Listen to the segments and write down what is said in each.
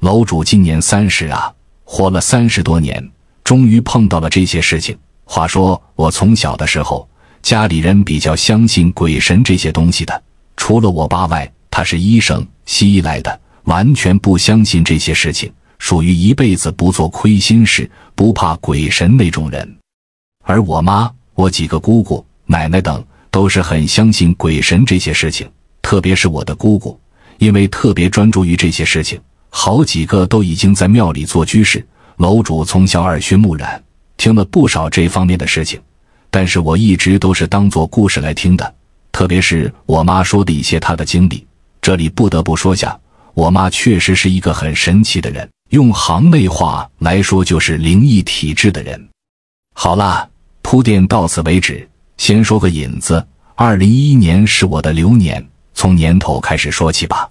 楼主今年三十啊，活了三十多年，终于碰到了这些事情。话说我从小的时候，家里人比较相信鬼神这些东西的，除了我爸外，他是医生，西医来的，完全不相信这些事情，属于一辈子不做亏心事，不怕鬼神那种人。而我妈、我几个姑姑、奶奶等都是很相信鬼神这些事情，特别是我的姑姑，因为特别专注于这些事情，好几个都已经在庙里做居士。楼主从小耳熏目染，听了不少这方面的事情，但是我一直都是当做故事来听的。特别是我妈说的一些她的经历，这里不得不说下，我妈确实是一个很神奇的人，用行内话来说，就是灵异体质的人。好了。铺垫到此为止，先说个引子。二零一一年是我的流年，从年头开始说起吧。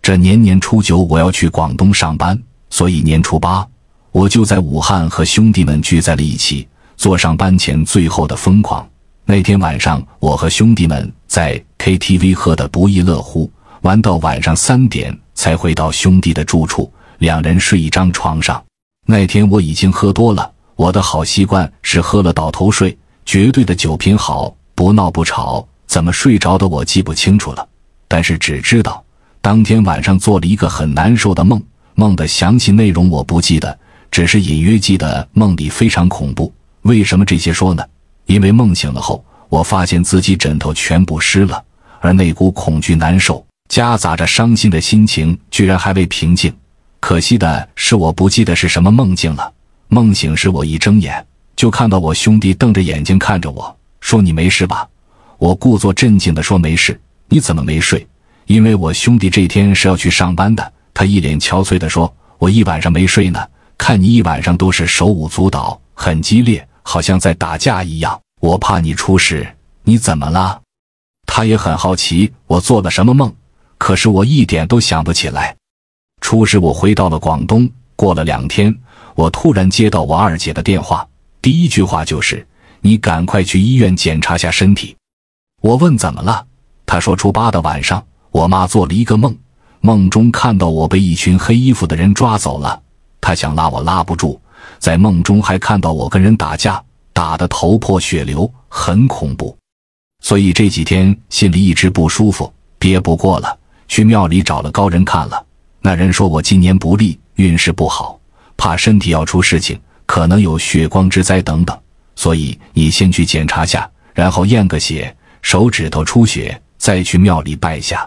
这年年初九我要去广东上班，所以年初八我就在武汉和兄弟们聚在了一起，做上班前最后的疯狂。那天晚上，我和兄弟们在 KTV 喝得不亦乐乎，玩到晚上三点才回到兄弟的住处，两人睡一张床上。那天我已经喝多了。我的好习惯是喝了倒头睡，绝对的酒品好，不闹不吵。怎么睡着的我记不清楚了，但是只知道当天晚上做了一个很难受的梦，梦的详细内容我不记得，只是隐约记得梦里非常恐怖。为什么这些说呢？因为梦醒了后，我发现自己枕头全部湿了，而那股恐惧、难受，夹杂着伤心的心情，居然还未平静。可惜的是，我不记得是什么梦境了。梦醒时，我一睁眼就看到我兄弟瞪着眼睛看着我说：“你没事吧？”我故作镇静地说：“没事。”你怎么没睡？因为我兄弟这天是要去上班的。他一脸憔悴地说：“我一晚上没睡呢，看你一晚上都是手舞足蹈，很激烈，好像在打架一样。我怕你出事。”你怎么了？他也很好奇我做了什么梦，可是我一点都想不起来。出事，我回到了广东，过了两天。我突然接到我二姐的电话，第一句话就是：“你赶快去医院检查下身体。”我问：“怎么了？”她说：“初八的晚上，我妈做了一个梦，梦中看到我被一群黑衣服的人抓走了，她想拉我拉不住，在梦中还看到我跟人打架，打得头破血流，很恐怖。所以这几天心里一直不舒服，憋不过了，去庙里找了高人看了。那人说我今年不利，运势不好。”怕身体要出事情，可能有血光之灾等等，所以你先去检查下，然后验个血，手指头出血，再去庙里拜下。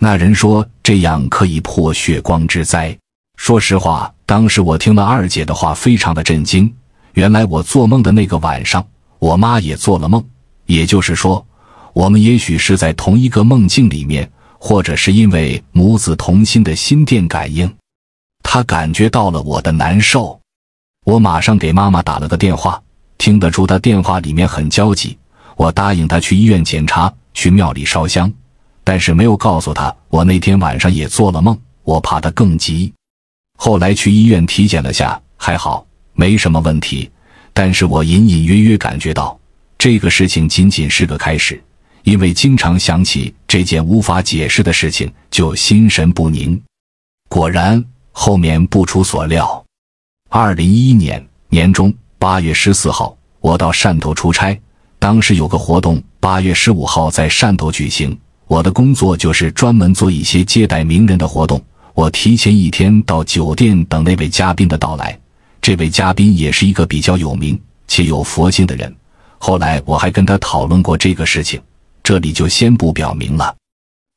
那人说这样可以破血光之灾。说实话，当时我听了二姐的话，非常的震惊。原来我做梦的那个晚上，我妈也做了梦，也就是说，我们也许是在同一个梦境里面，或者是因为母子同心的心电感应。他感觉到了我的难受，我马上给妈妈打了个电话，听得出他电话里面很焦急。我答应他去医院检查，去庙里烧香，但是没有告诉他我那天晚上也做了梦。我怕他更急。后来去医院体检了下，还好没什么问题，但是我隐隐约约感觉到，这个事情仅仅是个开始，因为经常想起这件无法解释的事情就心神不宁。果然。后面不出所料，二零一一年年中八月十四号，我到汕头出差，当时有个活动，八月十五号在汕头举行。我的工作就是专门做一些接待名人的活动，我提前一天到酒店等那位嘉宾的到来。这位嘉宾也是一个比较有名且有佛心的人。后来我还跟他讨论过这个事情，这里就先不表明了。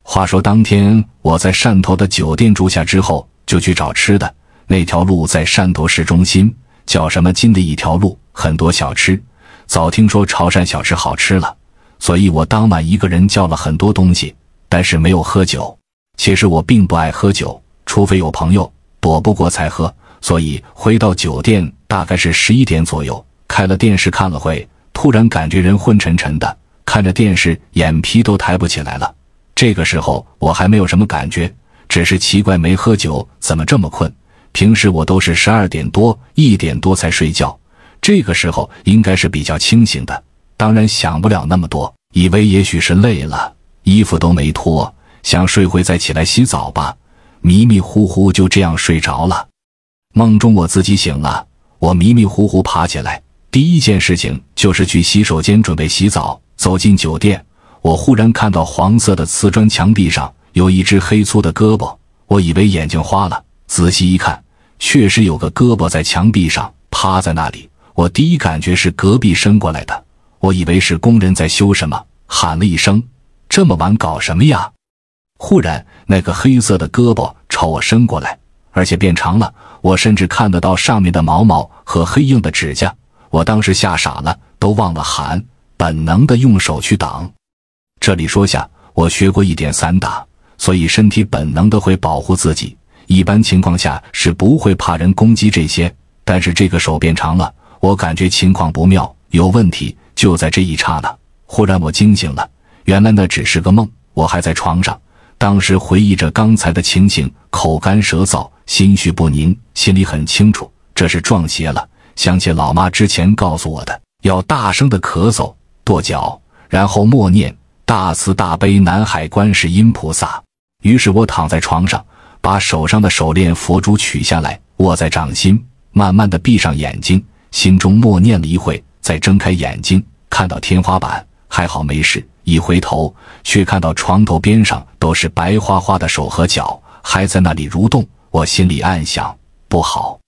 话说当天我在汕头的酒店住下之后。就去找吃的，那条路在汕头市中心，叫什么金的一条路，很多小吃。早听说潮汕小吃好吃了，所以我当晚一个人叫了很多东西，但是没有喝酒。其实我并不爱喝酒，除非有朋友躲不过才喝。所以回到酒店大概是十一点左右，开了电视看了会，突然感觉人昏沉沉的，看着电视眼皮都抬不起来了。这个时候我还没有什么感觉。只是奇怪，没喝酒怎么这么困？平时我都是十二点多、一点多才睡觉，这个时候应该是比较清醒的。当然想不了那么多，以为也许是累了，衣服都没脱，想睡会再起来洗澡吧。迷迷糊糊就这样睡着了。梦中我自己醒了，我迷迷糊糊爬起来，第一件事情就是去洗手间准备洗澡。走进酒店，我忽然看到黄色的瓷砖墙壁上。有一只黑粗的胳膊，我以为眼睛花了，仔细一看，确实有个胳膊在墙壁上趴在那里。我第一感觉是隔壁伸过来的，我以为是工人在修什么，喊了一声：“这么晚搞什么呀？”忽然，那个黑色的胳膊朝我伸过来，而且变长了，我甚至看得到上面的毛毛和黑硬的指甲。我当时吓傻了，都忘了喊，本能的用手去挡。这里说下，我学过一点散打。所以身体本能的会保护自己，一般情况下是不会怕人攻击这些。但是这个手变长了，我感觉情况不妙，有问题。就在这一刹那，忽然我惊醒了，原来那只是个梦。我还在床上，当时回忆着刚才的情形，口干舌燥，心绪不宁，心里很清楚这是撞邪了。想起老妈之前告诉我的，要大声的咳嗽、跺脚，然后默念“大慈大悲南海观世音菩萨”。于是我躺在床上，把手上的手链佛珠取下来，握在掌心，慢慢的闭上眼睛，心中默念了一会，再睁开眼睛，看到天花板，还好没事。一回头，却看到床头边上都是白花花的手和脚，还在那里蠕动。我心里暗想：不好，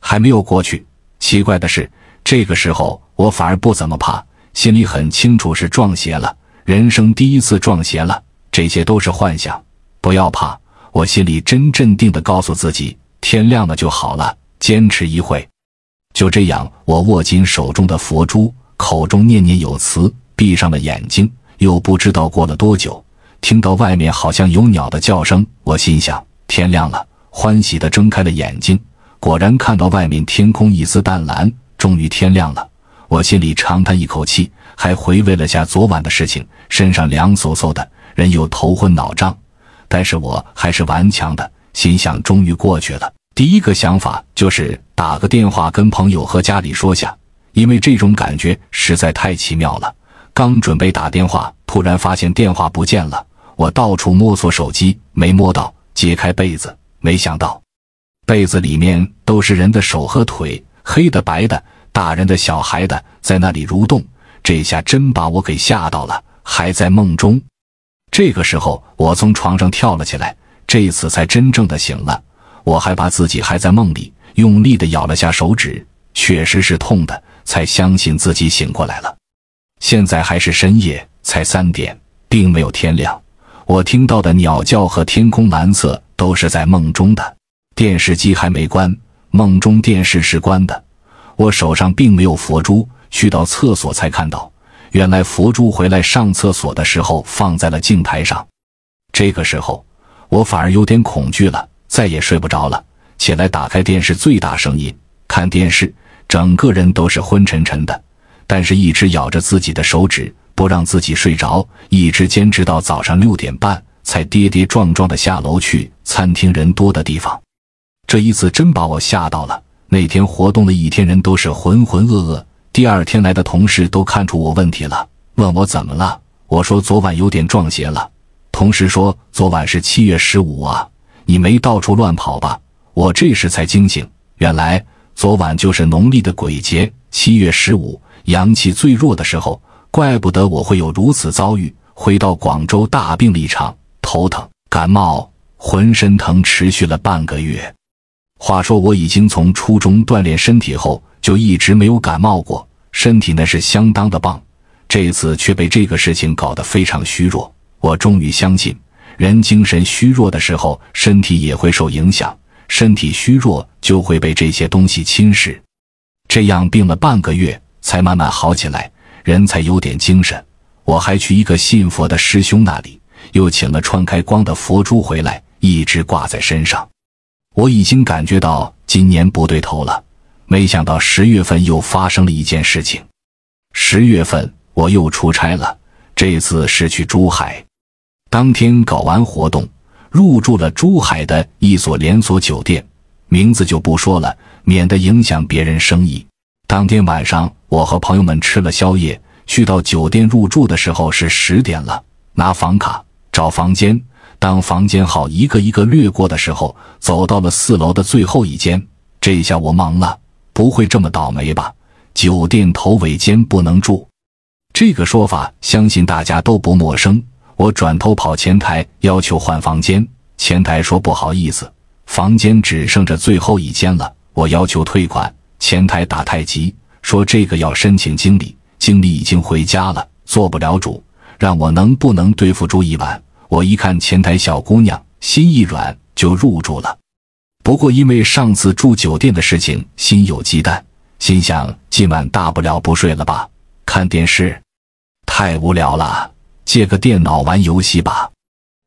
还没有过去。奇怪的是，这个时候我反而不怎么怕，心里很清楚是撞邪了，人生第一次撞邪了。这些都是幻想。不要怕，我心里真镇定的告诉自己，天亮了就好了，坚持一会。就这样，我握紧手中的佛珠，口中念念有词，闭上了眼睛。又不知道过了多久，听到外面好像有鸟的叫声，我心想天亮了，欢喜的睁开了眼睛，果然看到外面天空一丝淡蓝，终于天亮了。我心里长叹一口气，还回味了下昨晚的事情，身上凉飕飕的，人又头昏脑胀。但是我还是顽强的心想，终于过去了。第一个想法就是打个电话跟朋友和家里说下，因为这种感觉实在太奇妙了。刚准备打电话，突然发现电话不见了，我到处摸索手机，没摸到。揭开被子，没想到，被子里面都是人的手和腿，黑的、白的，大人的、小孩的，在那里蠕动。这下真把我给吓到了，还在梦中。这个时候，我从床上跳了起来，这次才真正的醒了。我还怕自己还在梦里，用力的咬了下手指，确实是痛的，才相信自己醒过来了。现在还是深夜，才三点，并没有天亮。我听到的鸟叫和天空蓝色都是在梦中的。电视机还没关，梦中电视是关的。我手上并没有佛珠，去到厕所才看到。原来佛珠回来上厕所的时候放在了镜台上，这个时候我反而有点恐惧了，再也睡不着了。起来打开电视，最大声音看电视，整个人都是昏沉沉的，但是一直咬着自己的手指，不让自己睡着，一直坚持到早上六点半，才跌跌撞撞的下楼去餐厅人多的地方。这一次真把我吓到了。那天活动的一天，人都是浑浑噩噩。第二天来的同事都看出我问题了，问我怎么了。我说昨晚有点撞邪了。同事说昨晚是七月十五啊，你没到处乱跑吧？我这时才惊醒，原来昨晚就是农历的鬼节，七月十五，阳气最弱的时候，怪不得我会有如此遭遇。回到广州大病了一场，头疼、感冒、浑身疼，持续了半个月。话说，我已经从初中锻炼身体后，就一直没有感冒过，身体那是相当的棒。这次却被这个事情搞得非常虚弱。我终于相信，人精神虚弱的时候，身体也会受影响。身体虚弱就会被这些东西侵蚀，这样病了半个月才慢慢好起来，人才有点精神。我还去一个信佛的师兄那里，又请了穿开光的佛珠回来，一直挂在身上。我已经感觉到今年不对头了，没想到十月份又发生了一件事情。十月份我又出差了，这次是去珠海。当天搞完活动，入住了珠海的一所连锁酒店，名字就不说了，免得影响别人生意。当天晚上，我和朋友们吃了宵夜，去到酒店入住的时候是十点了，拿房卡找房间。当房间号一个一个掠过的时候，走到了四楼的最后一间，这下我懵了，不会这么倒霉吧？酒店头尾间不能住，这个说法相信大家都不陌生。我转头跑前台要求换房间，前台说不好意思，房间只剩这最后一间了。我要求退款，前台打太极说这个要申请经理，经理已经回家了，做不了主，让我能不能对付住一晚。我一看前台小姑娘，心一软就入住了。不过因为上次住酒店的事情，心有忌惮，心想今晚大不了不睡了吧，看电视。太无聊了，借个电脑玩游戏吧。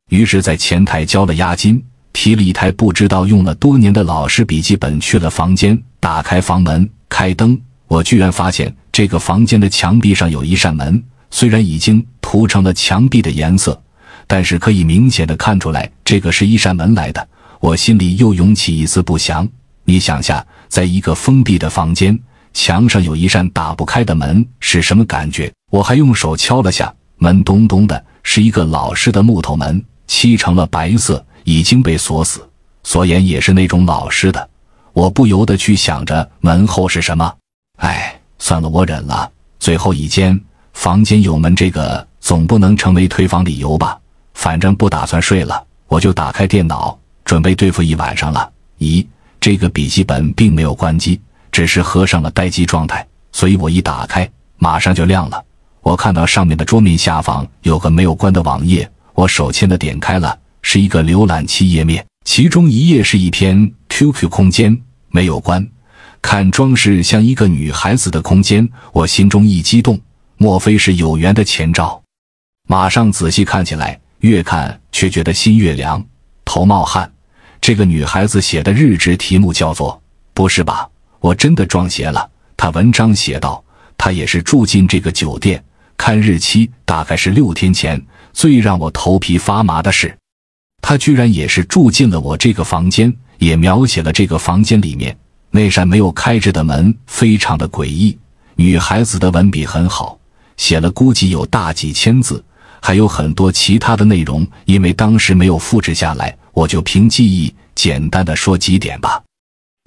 于是，在前台交了押金，提了一台不知道用了多年的老式笔记本去了房间，打开房门，开灯，我居然发现这个房间的墙壁上有一扇门，虽然已经涂成了墙壁的颜色。但是可以明显的看出来，这个是一扇门来的。我心里又涌起一丝不祥。你想下，在一个封闭的房间，墙上有一扇打不开的门，是什么感觉？我还用手敲了下门，咚咚的，是一个老式的木头门，漆成了白色，已经被锁死，锁眼也是那种老式的。我不由得去想着门后是什么。哎，算了，我忍了。最后一间房间有门，这个总不能成为推房理由吧？反正不打算睡了，我就打开电脑，准备对付一晚上了。咦，这个笔记本并没有关机，只是合上了待机状态，所以我一打开，马上就亮了。我看到上面的桌面下方有个没有关的网页，我手牵的点开了，是一个浏览器页面，其中一页是一篇 QQ 空间，没有关，看装饰像一个女孩子的空间，我心中一激动，莫非是有缘的前兆？马上仔细看起来。越看却觉得心越凉，头冒汗。这个女孩子写的日志题目叫做“不是吧，我真的撞邪了”。她文章写道：“她也是住进这个酒店，看日期大概是六天前。最让我头皮发麻的是，她居然也是住进了我这个房间，也描写了这个房间里面那扇没有开着的门，非常的诡异。”女孩子的文笔很好，写了估计有大几千字。还有很多其他的内容，因为当时没有复制下来，我就凭记忆简单的说几点吧。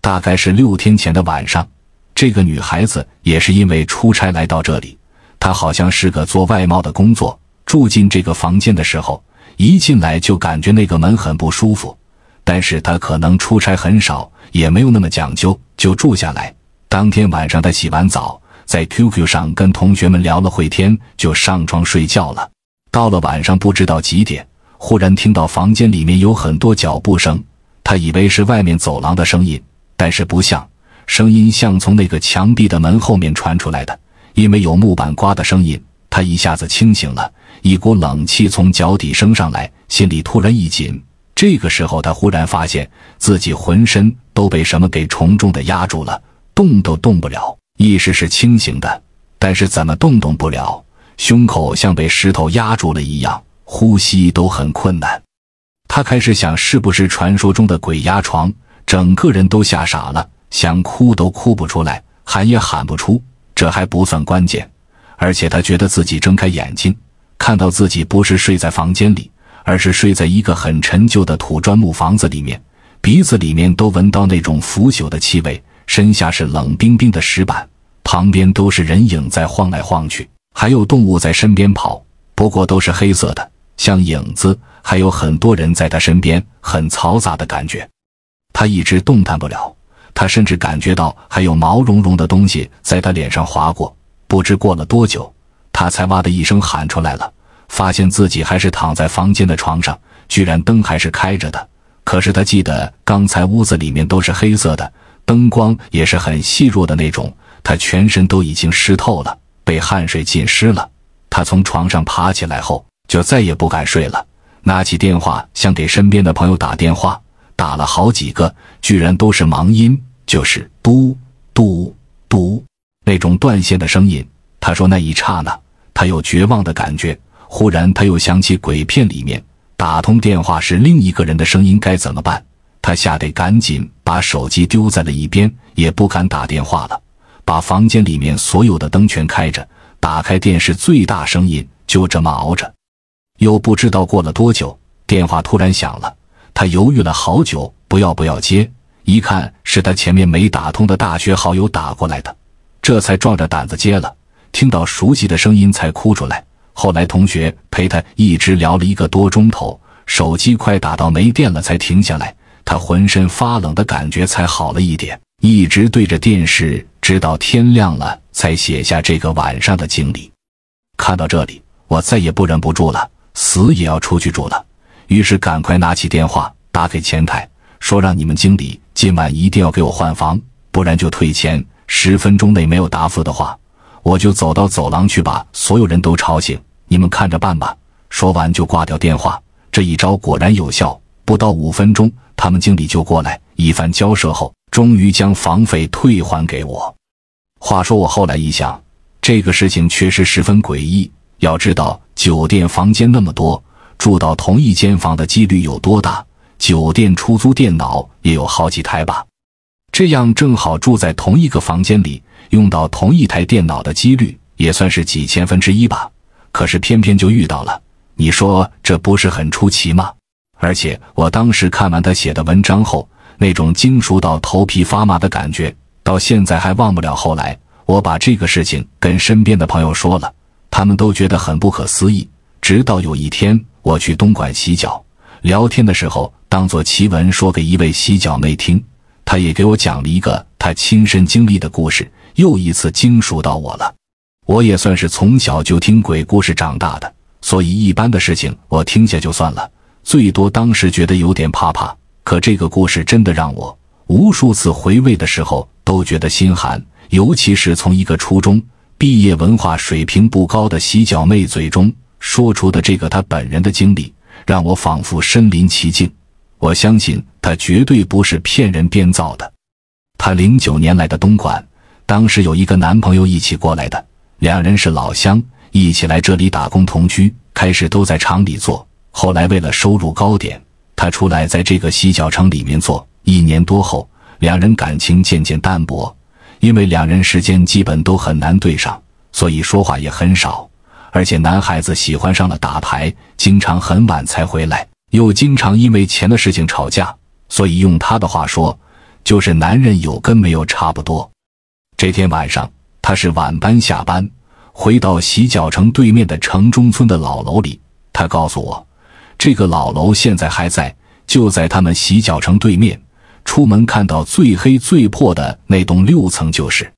大概是六天前的晚上，这个女孩子也是因为出差来到这里，她好像是个做外贸的工作。住进这个房间的时候，一进来就感觉那个门很不舒服，但是她可能出差很少，也没有那么讲究，就住下来。当天晚上，她洗完澡，在 QQ 上跟同学们聊了会天，就上床睡觉了。到了晚上，不知道几点，忽然听到房间里面有很多脚步声。他以为是外面走廊的声音，但是不像，声音像从那个墙壁的门后面传出来的，因为有木板刮的声音。他一下子清醒了，一股冷气从脚底升上来，心里突然一紧。这个时候，他忽然发现自己浑身都被什么给重重的压住了，动都动不了。意识是清醒的，但是怎么动动不了？胸口像被石头压住了一样，呼吸都很困难。他开始想，是不是传说中的鬼压床？整个人都吓傻了，想哭都哭不出来，喊也喊不出。这还不算关键，而且他觉得自己睁开眼睛，看到自己不是睡在房间里，而是睡在一个很陈旧的土砖木房子里面，鼻子里面都闻到那种腐朽的气味，身下是冷冰冰的石板，旁边都是人影在晃来晃去。还有动物在身边跑，不过都是黑色的，像影子。还有很多人在他身边，很嘈杂的感觉。他一直动弹不了，他甚至感觉到还有毛茸茸的东西在他脸上划过。不知过了多久，他才哇的一声喊出来了，发现自己还是躺在房间的床上，居然灯还是开着的。可是他记得刚才屋子里面都是黑色的，灯光也是很细弱的那种。他全身都已经湿透了。被汗水浸湿了，他从床上爬起来后就再也不敢睡了。拿起电话想给身边的朋友打电话，打了好几个，居然都是忙音，就是嘟嘟嘟那种断线的声音。他说那一刹那，他有绝望的感觉。忽然他又想起鬼片里面打通电话是另一个人的声音该怎么办？他吓得赶紧把手机丢在了一边，也不敢打电话了。把房间里面所有的灯全开着，打开电视最大声音，就这么熬着。又不知道过了多久，电话突然响了。他犹豫了好久，不要不要接。一看是他前面没打通的大学好友打过来的，这才壮着胆子接了。听到熟悉的声音，才哭出来。后来同学陪他一直聊了一个多钟头，手机快打到没电了才停下来。他浑身发冷的感觉才好了一点，一直对着电视。直到天亮了才写下这个晚上的经历。看到这里，我再也不忍不住了，死也要出去住了。于是赶快拿起电话打给前台，说让你们经理今晚一定要给我换房，不然就退钱。十分钟内没有答复的话，我就走到走廊去把所有人都吵醒，你们看着办吧。说完就挂掉电话。这一招果然有效，不到五分钟，他们经理就过来一番交涉后，终于将房费退还给我。话说我后来一想，这个事情确实十分诡异。要知道酒店房间那么多，住到同一间房的几率有多大？酒店出租电脑也有好几台吧，这样正好住在同一个房间里，用到同一台电脑的几率也算是几千分之一吧。可是偏偏就遇到了，你说这不是很出奇吗？而且我当时看完他写的文章后，那种惊熟到头皮发麻的感觉。到现在还忘不了。后来我把这个事情跟身边的朋友说了，他们都觉得很不可思议。直到有一天，我去东莞洗脚聊天的时候，当作奇闻说给一位洗脚妹听，她也给我讲了一个她亲身经历的故事，又一次惊熟到我了。我也算是从小就听鬼故事长大的，所以一般的事情我听下就算了，最多当时觉得有点怕怕。可这个故事真的让我无数次回味的时候。都觉得心寒，尤其是从一个初中毕业、文化水平不高的洗脚妹嘴中说出的这个她本人的经历，让我仿佛身临其境。我相信她绝对不是骗人编造的。她零九年来的东莞，当时有一个男朋友一起过来的，两人是老乡，一起来这里打工同居。开始都在厂里做，后来为了收入高点，她出来在这个洗脚城里面做。一年多后。两人感情渐渐淡薄，因为两人时间基本都很难对上，所以说话也很少。而且男孩子喜欢上了打牌，经常很晚才回来，又经常因为钱的事情吵架。所以用他的话说，就是男人有跟没有差不多。这天晚上，他是晚班下班，回到洗脚城对面的城中村的老楼里。他告诉我，这个老楼现在还在，就在他们洗脚城对面。出门看到最黑最破的那栋六层就是。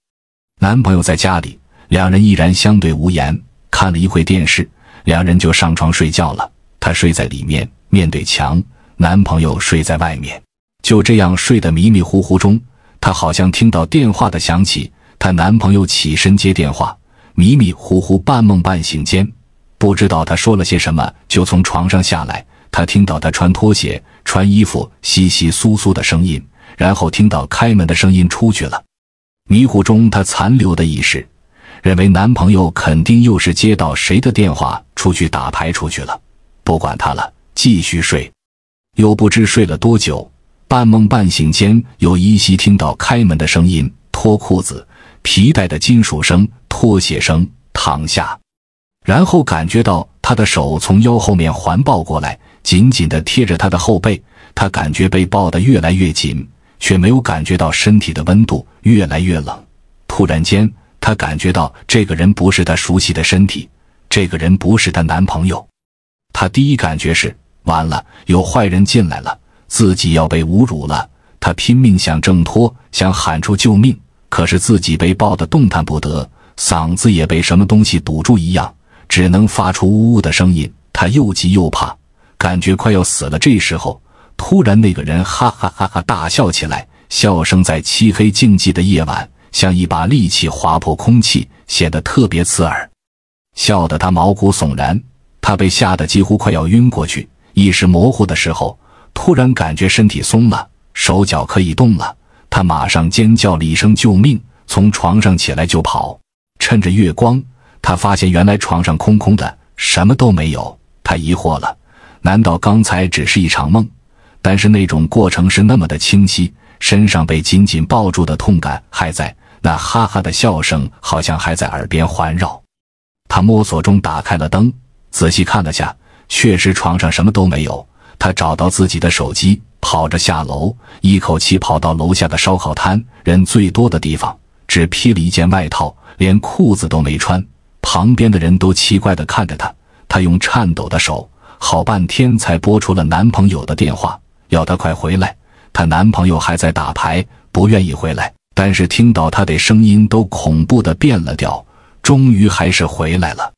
男朋友在家里，两人依然相对无言，看了一会电视，两人就上床睡觉了。她睡在里面，面对墙；男朋友睡在外面。就这样睡得迷迷糊糊中，她好像听到电话的响起。她男朋友起身接电话，迷迷糊糊半梦半醒间，不知道他说了些什么，就从床上下来。他听到他穿拖鞋、穿衣服窸窸窣窣的声音，然后听到开门的声音出去了。迷糊中，他残留的意识认为男朋友肯定又是接到谁的电话出去打牌出去了，不管他了，继续睡。又不知睡了多久，半梦半醒间，又依稀听到开门的声音、脱裤子、皮带的金属声、拖鞋声、躺下，然后感觉到他的手从腰后面环抱过来。紧紧地贴着他的后背，他感觉被抱得越来越紧，却没有感觉到身体的温度越来越冷。突然间，他感觉到这个人不是他熟悉的身体，这个人不是他男朋友。他第一感觉是完了，有坏人进来了，自己要被侮辱了。他拼命想挣脱，想喊出救命，可是自己被抱得动弹不得，嗓子也被什么东西堵住一样，只能发出呜呜的声音。他又急又怕。感觉快要死了。这时候，突然那个人哈哈哈哈大笑起来，笑声在漆黑静寂的夜晚像一把利器划破空气，显得特别刺耳。笑得他毛骨悚然，他被吓得几乎快要晕过去。意识模糊的时候，突然感觉身体松了，手脚可以动了。他马上尖叫了一声“救命”，从床上起来就跑。趁着月光，他发现原来床上空空的，什么都没有。他疑惑了。难道刚才只是一场梦？但是那种过程是那么的清晰，身上被紧紧抱住的痛感还在，那哈哈的笑声好像还在耳边环绕。他摸索中打开了灯，仔细看了下，确实床上什么都没有。他找到自己的手机，跑着下楼，一口气跑到楼下的烧烤摊，人最多的地方，只披了一件外套，连裤子都没穿。旁边的人都奇怪的看着他，他用颤抖的手。好半天才拨出了男朋友的电话，要她快回来。她男朋友还在打牌，不愿意回来。但是听到他的声音都恐怖的变了调，终于还是回来了。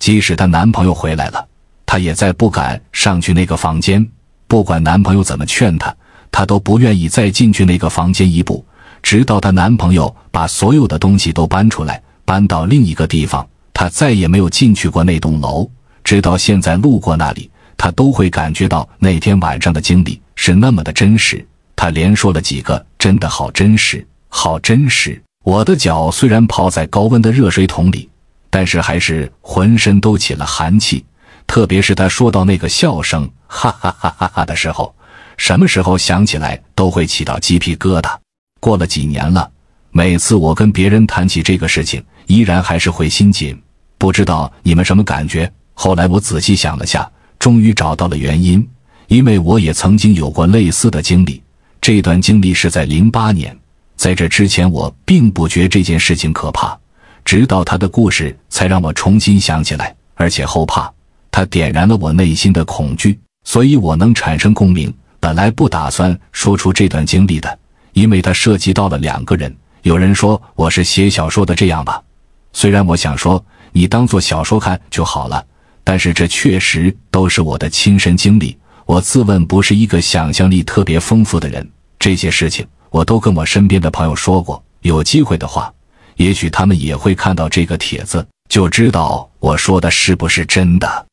即使她男朋友回来了，她也再不敢上去那个房间。不管男朋友怎么劝她，她都不愿意再进去那个房间一步。直到她男朋友把所有的东西都搬出来，搬到另一个地方，她再也没有进去过那栋楼。直到现在，路过那里，他都会感觉到那天晚上的经历是那么的真实。他连说了几个“真的好真实，好真实”。我的脚虽然泡在高温的热水桶里，但是还是浑身都起了寒气。特别是他说到那个笑声“哈哈哈哈”哈”的时候，什么时候想起来都会起到鸡皮疙瘩。过了几年了，每次我跟别人谈起这个事情，依然还是会心紧。不知道你们什么感觉？后来我仔细想了下，终于找到了原因。因为我也曾经有过类似的经历。这段经历是在零八年，在这之前我并不觉这件事情可怕，直到他的故事才让我重新想起来，而且后怕。他点燃了我内心的恐惧，所以我能产生共鸣。本来不打算说出这段经历的，因为它涉及到了两个人。有人说我是写小说的，这样吧，虽然我想说你当做小说看就好了。但是这确实都是我的亲身经历，我自问不是一个想象力特别丰富的人，这些事情我都跟我身边的朋友说过，有机会的话，也许他们也会看到这个帖子，就知道我说的是不是真的。